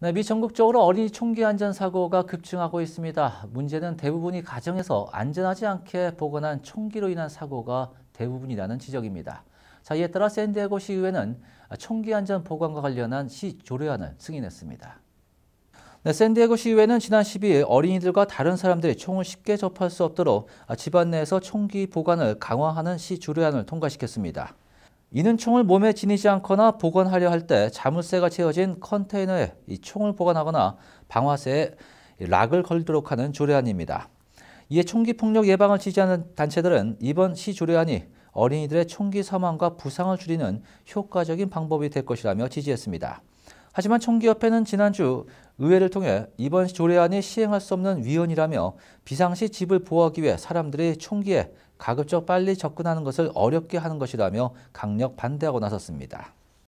네, 미 전국적으로 어린이 총기 안전 사고가 급증하고 있습니다. 문제는 대부분이 가정에서 안전하지 않게 보관한 총기로 인한 사고가 대부분이라는 지적입니다. 자, 이에 따라 샌디에고 시의회는 총기 안전 보관과 관련한 시 조례안을 승인했습니다. 네, 샌디에고 시의회는 지난 12일 어린이들과 다른 사람들이 총을 쉽게 접할 수 없도록 집안 내에서 총기 보관을 강화하는 시 조례안을 통과시켰습니다. 이는 총을 몸에 지니지 않거나 보관하려 할 때 자물쇠가 채워진 컨테이너에 이 총을 보관하거나 방화쇠에 락을 걸도록 하는 조례안입니다. 이에 총기 폭력 예방을 지지하는 단체들은 이번 시 조례안이 어린이들의 총기 사망과 부상을 줄이는 효과적인 방법이 될 것이라며 지지했습니다. 하지만 총기협회는 지난주 의회를 통해 이번 조례안이 시행할 수 없는 위헌이라며 비상시 집을 보호하기 위해 사람들이 총기에 가급적 빨리 접근하는 것을 어렵게 하는 것이라며 강력 반대하고 나섰습니다.